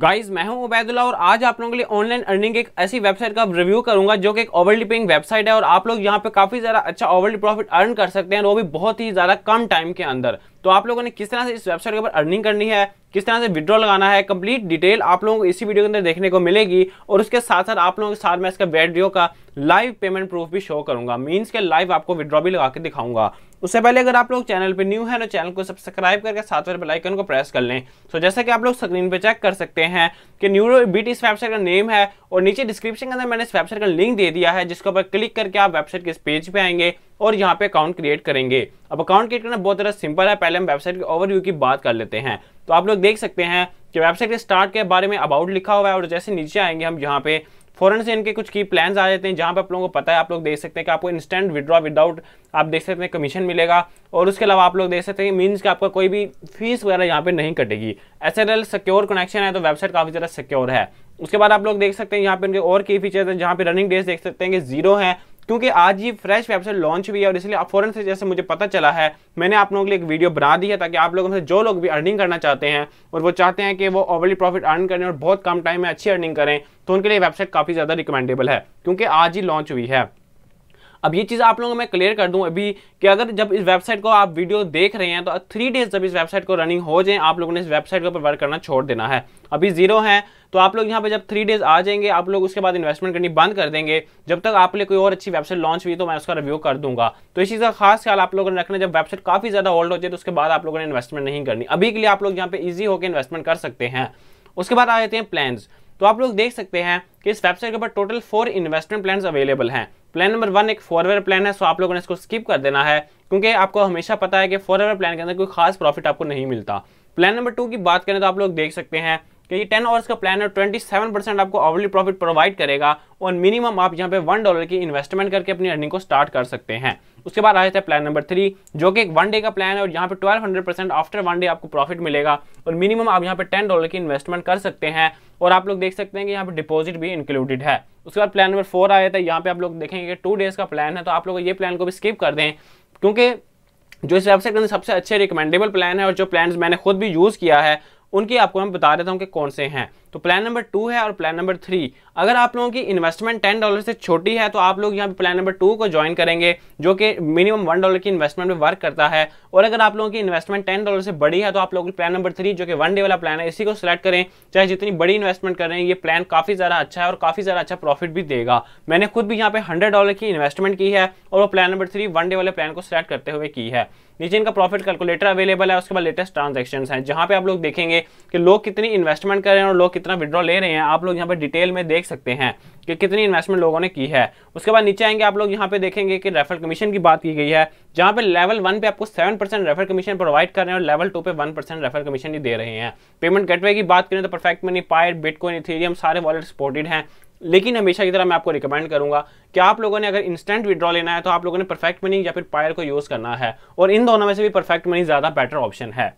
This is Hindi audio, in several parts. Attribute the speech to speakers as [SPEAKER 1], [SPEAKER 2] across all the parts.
[SPEAKER 1] गाइज मैं हूं उबैदुल्ला और आज आप लोगों के लिए ऑनलाइन अर्निंग एक ऐसी वेबसाइट का रिव्यू करूंगा जो कि एक ओवरली पेइंग वेबसाइट है और आप लोग यहां पे काफी ज़्यादा अच्छा ओवरली प्रॉफिट अर्न कर सकते हैं और वो भी बहुत ही ज़्यादा कम टाइम के अंदर तो आप लोगों ने किस तरह से इस वेबसाइट के ऊपर अर्निंग करनी है किस तरह से विड्रॉ लगाना है कंप्लीट डिटेल आप लोगों को इसी वीडियो के अंदर देखने को मिलेगी और उसके साथ साथ आप लोगों के साथ मैं इसका वीडियो का लाइव पेमेंट प्रूफ भी शो करूंगा मीन्स के लाइव आपको विड्रॉ भी लगा के दिखाऊंगा उससे पहले अगर आप लोग चैनल पर न्यू है तो चैनल को सब्सक्राइब करके साथ में बेलाइकन को प्रेस कर लें तो जैसा जैसे कि आप लोग स्क्रीन पर चेक कर सकते हैं कि न्यूरो बीट इस वेबसाइट का नेम है और नीचे डिस्क्रिप्शन के अंदर मैंने इस वेबसाइट का लिंक दे दिया है जिसके ऊपर क्लिक करके आप वेबसाइट के इस पेज पे आएंगे और यहाँ पे अकाउंट क्रिएट करेंगे अब अकाउंट क्रिएट करना बहुत ज़्यादा सिंपल है पहले हम वेबसाइट के ओवरव्यू की बात कर लेते हैं तो आप लोग देख सकते हैं कि वेबसाइट के स्टार्ट के बारे में अबाउट लिखा हुआ है और जैसे नीचे आएंगे हम यहाँ पे फॉरन से इनके कुछ की प्लान्स आ जाते हैं जहाँ पर आप लोगों को पता है आप लोग देख सकते हैं कि आपको इंस्टेंट विदड्रॉ विदाउट आप देख सकते हैं कमीशन मिलेगा और उसके अलावा आप लोग देख सकते हैं मीन्स कि आपका कोई भी फीस वगैरह यहाँ पर नहीं कटेगी एस सिक्योर कनेक्शन है तो वेबसाइट काफ़ी ज़्यादा सिक्योर है उसके बाद आप लोग देख सकते हैं यहाँ पे इनके और की फीचर्स हैं जहाँ पे रनिंग डेज देख सकते हैं कि जीरो है क्योंकि आज ये फ्रेश वेबसाइट लॉन्च हुई है और इसलिए आप फॉरन से जैसे मुझे पता चला है मैंने आप लोगों के लिए एक वीडियो बना दी है ताकि आप लोगों से जो लोग भी अर्निंग करना चाहते हैं और वो चाहते हैं कि वो ओवरली प्रॉफिट अर्न करें और बहुत कम टाइम में अच्छी अर्निंग करें तो उनके लिए वेबसाइट काफ़ी ज़्यादा रिकमेंडेबल है क्योंकि आज ही लॉन्च हुई है अब ये चीज़ आप लोगों को मैं क्लियर कर दूं अभी कि अगर जब इस वेबसाइट को आप वीडियो देख रहे हैं तो थ्री डेज जब इस वेबसाइट को रनिंग हो जाए आप लोगों ने इस वेबसाइट के ऊपर वर्क करना छोड़ देना है अभी जीरो है तो आप लोग यहाँ पे जब थ्री डेज आ जाएंगे आप लोग उसके बाद इन्वेस्टमेंट करनी बंद कर देंगे जब तक आप लोग कोई और अच्छी वेबसाइट लॉन्च हुई तो मैं उसका रिव्यू कर दूंगा तो इस चीज़ का खास ख्याल आप लोगों ने रखना जब वेबसाइट काफ़ी ज़्यादा ओल्ड हो जाए तो उसके बाद आप लोगों ने इन्वेस्टमेंट नहीं करनी अभी के लिए आप लोग यहाँ पे ईजी होकर इन्वेस्टमेंट कर सकते हैं उसके बाद आ जाते हैं प्लान्स तो आप लोग देख सकते हैं कि इस वेबसाइट के ऊपर total four investment plans available हैं प्लान नंबर वन एक फॉरवर्ड प्लान है सो आप लोगों ने इसको स्किप कर देना है क्योंकि आपको हमेशा पता है कि फॉरवेयर प्लान के अंदर कोई खास प्रॉफिट आपको नहीं मिलता प्लान नंबर टू की बात करें तो आप लोग देख सकते हैं कि टेन आवर्स का प्लान है ट्वेंटी सेवन परसेंट आपको आवरली प्रॉफिट प्रोवाइड करेगा और मिनिमम आप यहाँ पे वन डॉलर की इन्वेस्टमेंट करके अपनी अर्निंग को स्टार्ट कर सकते हैं उसके बाद आ जाता है प्लान नंबर थ्री जो कि एक वन डे का प्लान है और यहाँ पे twelve hundred percent after one day आपको प्रॉफिट मिलेगा और मिनिमम आप यहाँ पे टेन डॉलर की इन्वेस्टमेंट कर सकते हैं और आप लोग देख सकते हैं कि यहाँ पे डिपॉजिट भी इंक्लूडेड है उसके बाद प्लान नंबर फोर आ जाता है यहाँ पे आप लोग देखेंगे टू डेज का प्लान है तो आप लोग ये प्लान को भी स्किप कर दें क्योंकि जो इस वेबसाइट के अंदर सबसे अच्छे रिकमेंडेबल प्लान है और जो प्लान मैंने खुद भी यूज़ किया है उनकी आपको मैं बता देता हूँ कि कौन से हैं तो प्लान नंबर टू है और प्लान नंबर थ्री अगर आप लोगों की इन्वेस्टमेंट टेन डॉलर से छोटी है तो आप लोग यहाँ पे प्लान नंबर टू को ज्वाइन करेंगे जो कि मिनिमम वन डॉलर की इन्वेस्टमेंट में वर्क करता है और अगर आप लोगों की इन्वेस्टमेंट टेन डॉलर से बड़ी है तो आप लोग प्लान नंबर थ्री जो कि वन डे वाला प्लान है इसी को सिलेक्ट करें चाहे जितनी बड़ी इन्वेस्टमेंट करें ये प्लान काफ़ी ज़्यादा अच्छा है और काफ़ी ज़्यादा अच्छा प्रॉफिट भी देगा मैंने खुद भी यहाँ पे हंड्रेड डॉलर की इन्वेस्टमेंट की है और वो plan number three one day वाले प्लान को सिलेक्ट करते हुए की है नीचे इनका प्रॉफिट कैलकुलेटर अवेलेबल है उसके बाद लेटेस्ट ट्रांजेक्शन है जहाँ पे आप लोग देखेंगे कि लोग कितनी इन्वेस्टमेंट कर रहे हैं और लोग कितना विड्रॉ ले रहे हैं आप लोग यहाँ पर डिटेल में देख देख सकते हैं कि कितनी इन्वेस्टमेंट लोगों ने की है उसके बाद नीचे आएंगे आप लोग यहाँ पे देखेंगे कि रेफरल कमीशन की बात की गई है जहाँ पे लेवल वन पे आपको seven percent refer commission provide कर रहे हैं और लेवल टू पे वन परसेंट रेफर कमीशन ही दे रहे हैं पेमेंट गेटवे की बात करें तो perfect money Payeer bitcoin ethereum सारे वॉलेट सपोर्टेड हैं लेकिन हमेशा की तरह मैं आपको रिकमेंड करूंगा कि आप लोगों ने अगर इंस्टेंट विड्रॉ लेना है तो आप लोगों ने परफेक्ट मनी या फिर पायर को यूज़ करना है और इन दोनों में से भी परफेक्ट मनी ज़्यादा बेटर ऑप्शन है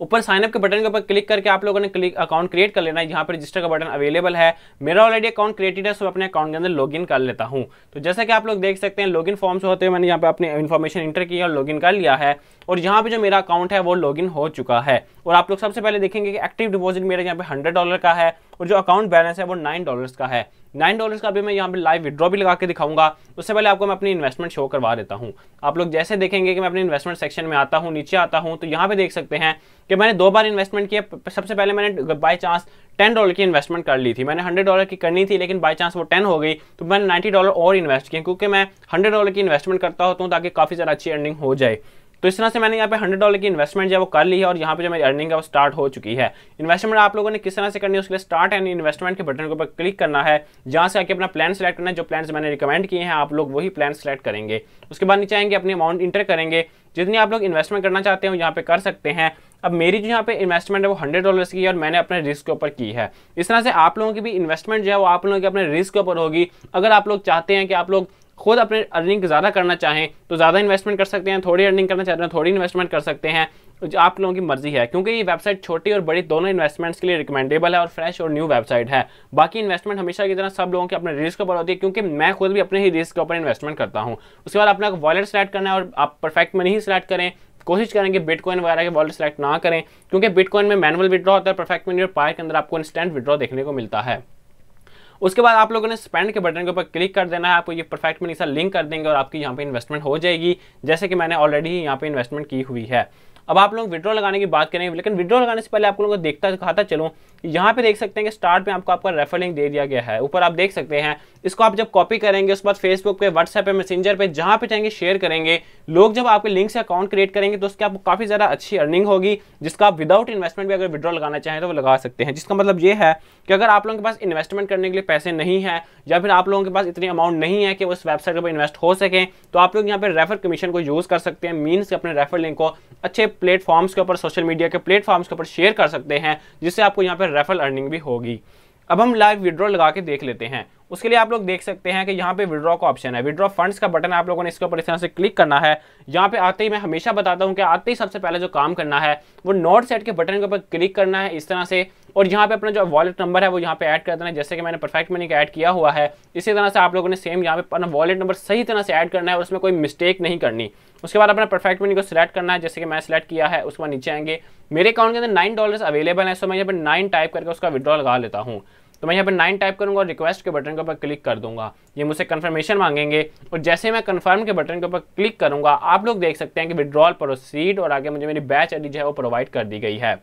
[SPEAKER 1] ऊपर साइनअप के बटन के ऊपर क्लिक करके आप लोगों ने क्लिक अकाउंट क्रिएट कर लेना है जहाँ पर रजिस्टर का बटन अवेलेबल है मेरा ऑलरेडी अकाउंट क्रिएटेड है सो अपने अकाउंट के अंदर लॉगिन कर लेता हूँ तो जैसा कि आप लोग देख सकते हैं लॉगिन फॉर्म से होते हुए मैंने यहाँ पर अपनी इन्फॉर्मेशन इंटर की और लॉगिन कर लिया है और यहाँ पर जो मेरा अकाउंट है वो लॉगिन हो चुका है और आप लोग सबसे पहले देखेंगे कि एक्टिव डिपॉजिट मेरा यहाँ पे हंड्रेड डॉलर का है और जो अकाउंट बैलेंस है वो नाइन डॉलर्स का है नाइन डॉलर्स का भी मैं यहाँ पे लाइव विड्रॉ भी लगा के दिखाऊंगा उससे पहले आपको मैं अपनी इन्वेस्टमेंट शो करवा देता हूँ आप लोग जैसे देखेंगे कि मैं अपने इन्वेस्टमेंट सेक्शन में आता हूँ नीचे आता हूँ तो यहाँ पे देख सकते हैं कि मैंने दो बार इन्वेस्टमेंट किया सबसे पहले मैंने बाई चांस टेन डॉलर की इन्वेस्टमेंट कर ली थी मैंने हंड्रेड डॉलर की करनी थी लेकिन बाई चांस वो टेन हो गई तो मैंने नाइन्टी डॉलर और इन्वेस्ट किए क्योंकि मैं हंड्रेड डॉलर की इन्वेस्टमेंट करता होता हूँ ताकि काफ़ी ज़्यादा अच्छी अर्निंग हो जाए तो इस तरह से मैंने यहाँ पे हंड्रेड डॉलर की इन्वेस्टमेंट जो है वो कर ली है और यहाँ पे जो मेरी अर्निंग है वो स्टार्ट हो चुकी है इन्वेस्टमेंट आप लोगों ने किस तरह से करनी है उसके लिए स्टार्ट एंड इन्वेस्टमेंट के बटन के ऊपर क्लिक करना है जहाँ से आके अपना प्लान सेलेक्ट करना है जो प्लान मैंने रिकमेंड किए हैं आप लोग वही प्लान सेलेक्ट करेंगे उसके बाद नीचे आएंगे अपनी अमाउंट इंटर करेंगे जितनी आप लोग इन्वेस्टमेंट करना चाहते हो यहाँ पे कर सकते हैं अब मेरी जो यहाँ पे इन्वेस्टमेंट है वो हंड्रेड डॉलर्स की है और मैंने अपने रिस्क के ऊपर की है इस तरह से आप लोगों की भी इन्वेस्टमेंट जो है वो आप लोगों की अपने रिस्क के ऊपर होगी अगर आप लोग चाहते हैं कि आप लोग खुद अपने अर्निंग ज़्यादा करना चाहें तो ज़्यादा इन्वेस्टमेंट कर सकते हैं थोड़ी अर्निंग करना चाहते हैं थोड़ी इन्वेस्टमेंट कर सकते हैं आप लोगों की मर्जी है क्योंकि ये वेबसाइट छोटी और बड़ी दोनों इन्वेस्टमेंट्स के लिए रिकमेंडेबल है और फ्रेश और न्यू वेबसाइट है बाकी इन्वेस्टमेंट हमेशा की तरह सब लोगों के अपने रिस्क के ऊपर होती है क्योंकि मैं खुद भी अपने ही रिस्क के ऊपर इन्वेस्टमेंट करता हूँ उसके बाद अपना वॉलेट सेलेक्ट करना है और आप परफेक्ट मनी ही सिलेक्ट करें कोशिश करें कि बिटकॉइन वगैरह के वॉलेट सेलेक्ट ना करें क्योंकि बिटकॉइन में मैनुअल विड्रॉ होता है परफेक्ट मनी और पाए के अंदर आपको इंस्टेंट विड्रॉ देखने को मिलता है उसके बाद आप लोगों ने स्पेंड के बटन के ऊपर क्लिक कर देना है आपको ये परफेक्ट मनी सा लिंक कर देंगे और आपकी यहाँ पे इन्वेस्टमेंट हो जाएगी जैसे कि मैंने ऑलरेडी यहाँ पे इन्वेस्टमेंट की हुई है अब आप लोग विड्रॉ लगाने की बात करेंगे लेकिन विड्रॉ लगाने से पहले आप लोगों को देखता दिखाता चलूँ यहाँ पे देख सकते हैं कि स्टार्ट में आपको आपका रेफर लिंक दे दिया गया है ऊपर आप देख सकते हैं इसको आप जब कॉपी करेंगे उसके बाद फेसबुक पे व्हाट्सएप पे मैसेंजर पे जहाँ पे चाहेंगे शेयर करेंगे लोग जब आपके लिंक से अकाउंट क्रिएट करेंगे तो उसकी आपको काफ़ी ज़्यादा अच्छी अर्निंग होगी जिसका आप विदाउट इन्वेस्टमेंट भी अगर विड्रॉ लगाना चाहें तो वो लगा सकते हैं जिसका मतलब ये है कि अगर आप लोगों के पास इन्वेस्टमेंट करने के लिए पैसे नहीं है या फिर आप लोगों के पास इतनी अमाउंट नहीं है कि उस वेबसाइट पर इन्वेस्ट हो सकें तो आप लोग यहाँ पर रेफर कमीशन को यूज़ कर सकते हैं मीन्स अपने रेफर लिंक को अच्छे प्लेटफॉर्म्स के ऊपर सोशल मीडिया के प्लेटफॉर्म्स के ऊपर शेयर कर सकते हैं जिससे आपको यहाँ पर रेफरल अर्निंग भी होगी अब हम लाइव विड्रॉ लगा के देख लेते हैं उसके लिए आप लोग देख सकते हैं कि यहाँ पे विड्रॉ का ऑप्शन है विड्रॉ फंड्स का बटन आप लोगों ने इसके ऊपर इस तरह से क्लिक करना है यहाँ पे आते ही मैं हमेशा बताता हूँ कि आते ही सबसे पहले जो काम करना है वो नोट सेट के बटन के ऊपर क्लिक करना है इस तरह से और यहाँ पे अपना जो वॉलेट नंबर है वो यहाँ पे ऐड कर देना है जैसे कि मैंने परफेक्ट मनी का ऐड किया हुआ है इसी तरह से आप लोगों ने सेम यहाँ पे अपना वॉलेट नंबर सही तरह से ऐड करना है और उसमें कोई मिस्टेक नहीं करनी उसके बाद अपना परफेक्ट मनी को सिलेक्ट करना है जैसे कि मैं सिलेक्ट किया है उसके बाद नीचे आएंगे मेरे अकाउंट के अंदर नाइन डॉलर अवेलेबल है सो मैं यहाँ पर नाइन टाइप करके उसका विद्रॉ लगा लेता हूँ तो मैं यहाँ पर नाइन टाइप करूँगा और रिक्वेस्ट के बटन के ऊपर क्लिक कर दूंगा ये मुझसे कन्फर्मेशन मांगेंगे और जैसे मैं कन्फर्म के बटन के ऊपर क्लिक करूँगा आप लोग देख सकते हैं कि विड्रॉल प्रोसीड और आगे मुझे मेरी बैच आई जो है वो प्रोवाइड कर दी गई है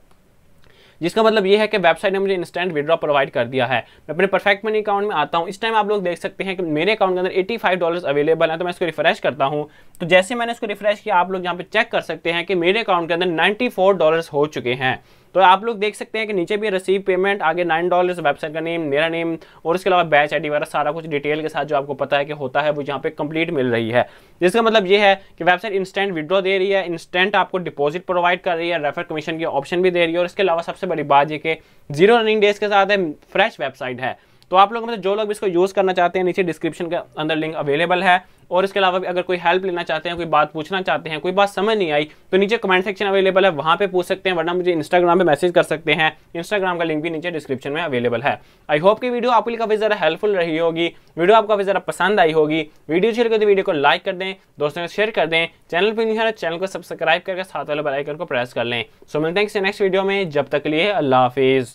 [SPEAKER 1] जिसका मतलब ये है कि वेबसाइट ने मुझे इंस्टेंट विड्रॉ प्रोवाइड कर दिया है मैं अपने परफेक्ट मनी अकाउंट में आता हूँ इस टाइम आप लोग देख सकते हैं कि मेरे अकाउंट के अंदर एटी फाइव डॉलर अवेलेबल है तो मैं इसको रिफ्रेश करता हूँ तो जैसे मैंने इसको रिफ्रेश किया आप लोग यहाँ पे चेक कर सकते हैं कि मेरे अकाउंट के अंदर नाइन्टी फोर हो चुके हैं तो आप लोग देख सकते हैं कि नीचे भी रिसीव पेमेंट आगे नाइन डॉलर वेबसाइट का नेम मेरा नेम और उसके अलावा बैच आई वगैरह सारा कुछ डिटेल के साथ जो आपको पता है कि होता है वो यहाँ पे कंप्लीट मिल रही है जिसका मतलब ये है कि वेबसाइट इंस्टेंट विड्रॉ दे रही है इंस्टेंट आपको डिपॉजिट प्रोवाइड कर रही है रेफर कमीशन की ऑप्शन भी दे रही है और इसके अलावा सबसे बड़ी बात ये कि जीरो रनिंग डेज के साथ है फ्रेश वेबसाइट है तो आप लोगों में से जो लोग इसको यूज़ करना चाहते हैं नीचे डिस्क्रिप्शन के अंदर लिंक अवेलेबल है और इसके अलावा भी अगर कोई हेल्प लेना चाहते हैं कोई बात पूछना चाहते हैं कोई बात समझ नहीं आई तो नीचे कमेंट सेक्शन अवेलेबल है वहाँ पे पूछ सकते हैं वरना मुझे इंस्टाग्राम पे मैसेज कर सकते हैं इंस्टाग्राम का लिंक भी नीचे डिस्क्रिप्शन में अवेलेबल है आई होप की वीडियो आपके लिए काफ़ी ज़्यादा हेल्पफुल रही होगी वीडियो आपको काफ़ी ज़्यादा पसंद आई होगी वीडियो शेयर कर दी वीडियो को लाइक कर दें दोस्तों को शेयर कर दें चैनल पर नहीं है चैनल तो को सब्सक्राइब करके साथ वाले बेलाइकन को प्रेस कर लें सो मिलते हैं नेक्स्ट वीडियो में जब तक लिए अल्लाह हाफिज़